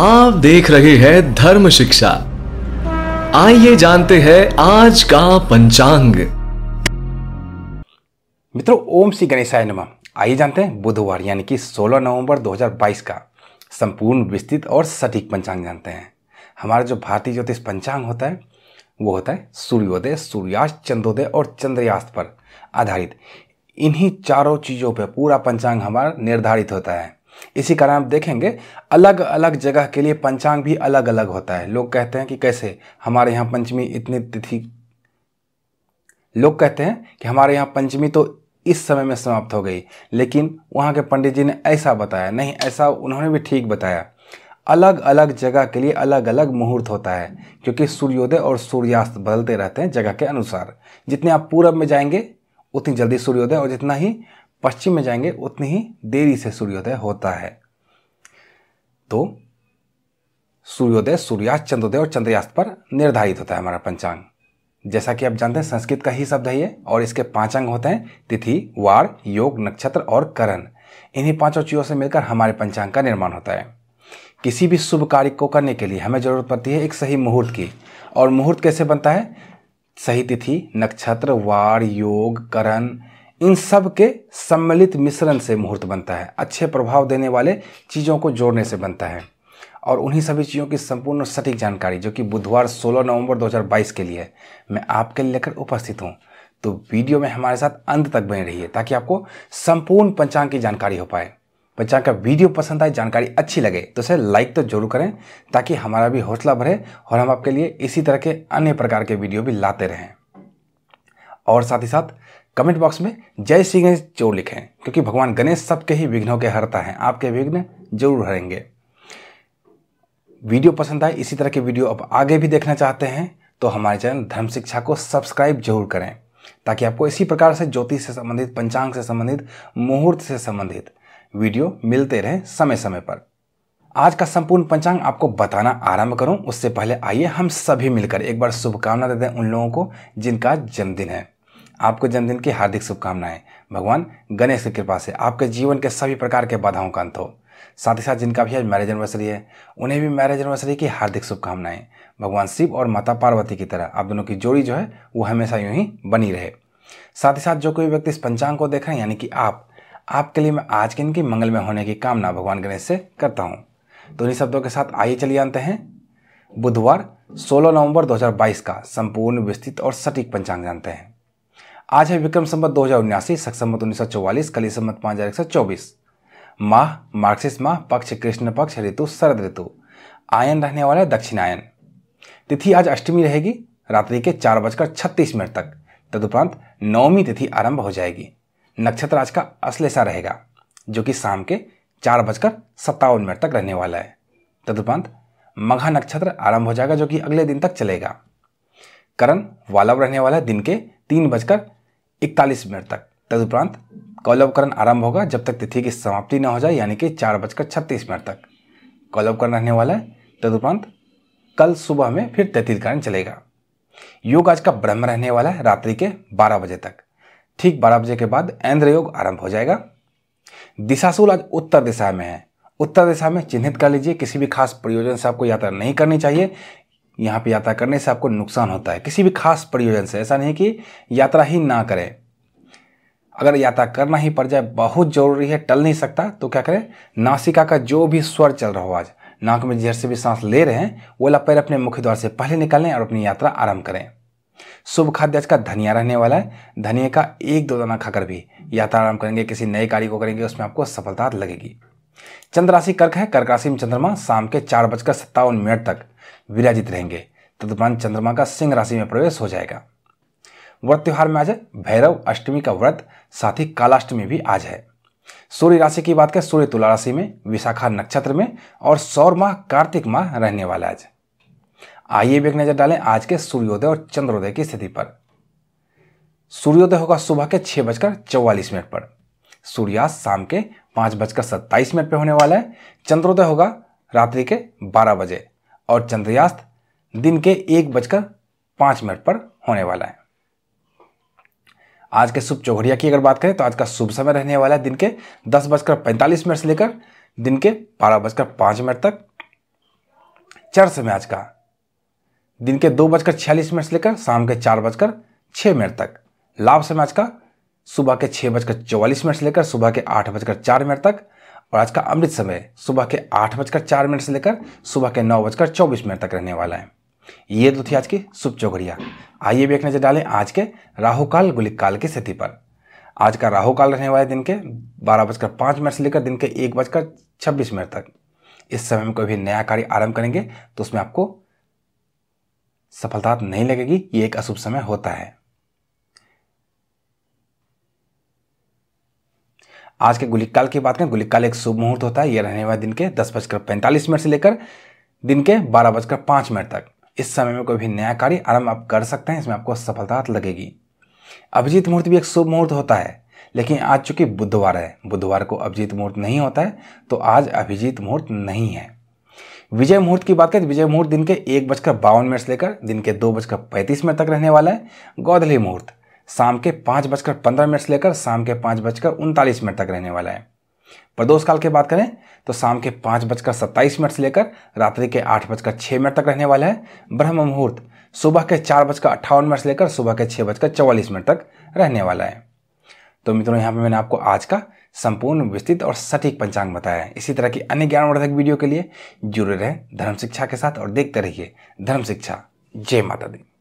आप देख रहे हैं धर्म शिक्षा आइए जानते हैं आज का पंचांग मित्रों ओम श्री गणेशाय नमः आइए जानते हैं बुधवार यानी कि 16 नवंबर 2022 का संपूर्ण विस्तृत और सटीक पंचांग जानते हैं हमारा जो भारतीय ज्योतिष पंचांग होता है वो होता है सूर्योदय सूर्यास्त चंद्रोदय और चंद्रयास्त पर आधारित इन्हीं चारों चीज़ों पर पूरा पंचांग हमारा निर्धारित होता है इसी कारण आप देखेंगे अलग अलग जगह के लिए पंचांग भी अलग अलग होता है लोग कहते हैं कि कैसे हमारे यहाँ पंचमी इतनी तिथि लोग कहते हैं कि हमारे यहाँ पंचमी तो इस समय में समाप्त हो गई लेकिन वहाँ के पंडित जी ने ऐसा बताया नहीं ऐसा उन्होंने भी ठीक बताया अलग अलग जगह के लिए अलग अलग मुहूर्त होता है क्योंकि सूर्योदय और सूर्यास्त बदलते रहते हैं जगह के अनुसार जितने आप पूरब में जाएंगे उतनी जल्दी सूर्योदय और जितना ही पश्चिम में जाएंगे उतनी ही देरी से सूर्योदय होता है तो सूर्योदय सूर्यास्त चंद्रोदय और चंद्रयास्त पर निर्धारित होता है हमारा पंचांग जैसा कि आप जानते हैं संस्कृत का ही शब्द है ये और इसके पांच अंग होते हैं तिथि वार योग नक्षत्र और करण इन्हीं पांचों चीज़ों से मिलकर हमारे पंचांग का निर्माण होता है किसी भी शुभ कार्य को करने के लिए हमें ज़रूरत पड़ती है एक सही मुहूर्त की और मुहूर्त कैसे बनता है सही तिथि नक्षत्र वार योग करण इन सब के सम्मिलित मिश्रण से मुहूर्त बनता है अच्छे प्रभाव देने वाले चीज़ों को जोड़ने से बनता है और उन्हीं सभी चीज़ों की संपूर्ण सटीक जानकारी जो कि बुधवार 16 नवंबर 2022 के लिए मैं आपके लिए लेकर उपस्थित हूँ तो वीडियो में हमारे साथ अंत तक बने रहिए ताकि आपको संपूर्ण पंचांग की जानकारी हो पाए पंचांग का वीडियो पसंद आए जानकारी अच्छी लगे तो उसे लाइक तो जरूर करें ताकि हमारा भी हौसला बढ़े और हम आपके लिए इसी तरह के अन्य प्रकार के वीडियो भी लाते रहें और साथ ही साथ कमेंट बॉक्स में जय श्री गणेश जरूर लिखें क्योंकि भगवान गणेश सबके ही विघ्नों के हरता है आपके विघ्न जरूर हरेंगे वीडियो पसंद आए इसी तरह के वीडियो आप आगे भी देखना चाहते हैं तो हमारे चैनल धर्म शिक्षा को सब्सक्राइब जरूर करें ताकि आपको इसी प्रकार से ज्योतिष से संबंधित पंचांग से संबंधित मुहूर्त से संबंधित वीडियो मिलते रहे समय समय पर आज का संपूर्ण पंचांग आपको बताना आरंभ करूं उससे पहले आइए हम सभी मिलकर एक बार शुभकामना देते हैं उन लोगों को जिनका जन्मदिन है आपको जन्मदिन की हार्दिक शुभकामनाएं भगवान गणेश की कृपा से आपके जीवन के सभी प्रकार के बाधाओं का अंत हो साथ ही साथ जिनका भी आज मैरिज एनिवर्सरी है उन्हें भी मैरिज एनिवर्सरी की हार्दिक शुभकामनाएं भगवान शिव और माता पार्वती की तरह आप दोनों की जोड़ी जो है वो हमेशा यूं ही बनी रहे साथ ही साथ जो कोई व्यक्ति इस पंचांग को देख रहे हैं यानी कि आप आपके लिए मैं आज के इनकी में होने की कामना भगवान गणेश से करता हूँ तो इन्हीं शब्दों के साथ आइए चलिए आते हैं बुधवार 16 नवंबर 2022 का संपूर्ण विस्तृत और सटीक पंचांग जानते हैं आज है विक्रम संबत दो हजार उन्यासी सख संबत उन्नीस सौ चौवालीस कली संबत पाँच हजार एक सौ चौबीस माह मार्क्सिस माह पक्ष कृष्ण पक्ष ऋतु शरद ऋतु आयन रहने वाला है आयन तिथि आज अष्टमी रहेगी रात्रि के चार बजकर छत्तीस मिनट तक तदुपरांत नवमी तिथि आरंभ हो जाएगी नक्षत्र आज का अश्लेषा रहेगा जो कि शाम के चार बजकर सत्तावन मिनट तक रहने वाला है तदुपरांत मघा नक्षत्र आरंभ हो जाएगा जो कि अगले दिन तक चलेगा करण वालव रहने वाला है दिन के तीन बजकर इकतालीस मिनट तक तदुपरांत कौलवकरण आरंभ होगा जब तक तिथि की समाप्ति न हो जाए यानी कि चार बजकर छत्तीस मिनट तक कौलवकरण रहने वाला है तदुपरांत कल सुबह में फिर तैतीसकरण चलेगा योग आज का ब्रह्म रहने वाला है रात्रि के बारह बजे तक ठीक बारह बजे के बाद ऐन्द्र योग आरंभ हो जाएगा दिशाशूल आज उत्तर दिशा में है उत्तर दिशा में चिन्हित कर लीजिए किसी भी खास प्रयोजन से आपको यात्रा नहीं करनी चाहिए यहाँ पे यात्रा करने से आपको नुकसान होता है किसी भी खास प्रयोजन से ऐसा नहीं कि यात्रा ही ना करें अगर यात्रा करना ही पड़ जाए बहुत ज़रूरी है टल नहीं सकता तो क्या करें नासिका का जो भी स्वर चल रहा हो आज नाक में जहर से भी सांस ले रहे हैं वो पैर अपने मुख्य द्वार से पहले निकालें और अपनी यात्रा आरंभ करें शुभ खाद्य आज का धनिया रहने वाला है धनिया का एक दो दाना खाकर भी यात्रा आरंभ करेंगे किसी नए कार्य को करेंगे उसमें आपको सफलता लगेगी चंद्र राशि कर्क है कर्क राशि में चंद्रमा शाम के चार बजकर सत्तावन मिनट तक विराजित रहेंगे तदुपरांत चंद्रमा का सिंह राशि में प्रवेश हो जाएगा व्रत त्यौहार में आज भैरव अष्टमी का व्रत साथ ही कालाष्टमी भी आज है सूर्य राशि की बात करें सूर्य तुला राशि में विशाखा नक्षत्र में और सौर माह कार्तिक माह रहने वाला आज आइए भी एक नजर डालें आज के सूर्योदय और चंद्रोदय की स्थिति पर सूर्योदय होगा सुबह के छह बजकर चौवालीस मिनट पर सूर्यास्त शाम के पांच बजकर सत्ताईस मिनट पर होने वाला है चंद्रोदय होगा रात्रि के बारह बजे और चंद्रयास्त दिन के एक बजकर पांच मिनट पर होने वाला है आज के शुभ चौघड़िया की अगर बात करें तो आज का शुभ समय रहने वाला है दिन के दस बजकर पैंतालीस मिनट से लेकर दिन के बारह बजकर पांच मिनट तक चर समय आज का दिन के दो बजकर छियालीस मिनट से लेकर शाम के चार बजकर छह मिनट तक लाभ समय आज का सुबह के छह बजकर चौवालीस मिनट से लेकर सुबह के आठ बजकर चार मिनट तक और आज का अमृत समय सुबह के आठ बजकर चार मिनट से लेकर सुबह के नौ बजकर चौबीस मिनट तक रहने वाला है ये तो थी आज की शुभ चौघड़िया आइए भी एक नजर डालें आज के राहुकाल गुलिक काल की स्थिति पर आज का राहु काल रहने वाला है दिन के बारह बजकर पाँच मिनट से लेकर दिन के एक बजकर छब्बीस मिनट तक इस समय में कोई भी नया कार्य आरंभ करेंगे तो उसमें आपको सफलता तो नहीं लगेगी ये एक अशुभ समय होता है आज के काल की बात करें काल एक शुभ मुहूर्त होता है यह रहने वाला दिन के दस बजकर पैंतालीस मिनट से लेकर दिन के बारह बजकर पाँच मिनट तक इस समय में कोई भी नया कार्य आरंभ आप कर सकते हैं इसमें आपको सफलता लगेगी अभिजीत मुहूर्त भी एक शुभ मुहूर्त होता है लेकिन आज चूंकि बुधवार है बुधवार को अभिजीत मुहूर्त नहीं होता है तो आज अभिजीत मुहूर्त नहीं है विजय मुहूर्त की बात करें विजय मुहूर्त दिन के एक बजकर बावन मिनट से लेकर दिन के दो बजकर पैंतीस मिनट तक रहने वाला है गौधली मुहूर्त शाम के पाँच बजकर पंद्रह मिनट से लेकर शाम के पाँच बजकर उनतालीस मिनट तक रहने वाला है प्रदोष काल की बात करें तो शाम के पाँच बजकर सत्ताईस मिनट से लेकर रात्रि के आठ बजकर छः मिनट तक रहने वाला है ब्रह्म मुहूर्त सुबह के चार बजकर अट्ठावन मिनट से लेकर सुबह के छः बजकर चौवालीस मिनट तक रहने वाला है तो मित्रों यहाँ पर मैंने आपको आज का संपूर्ण विस्तृत और सटीक पंचांग बताया है इसी तरह की अन्य ज्ञानवर्धक वीडियो के लिए जुड़े रहें धर्म शिक्षा के साथ और देखते रहिए धर्म शिक्षा जय माता दी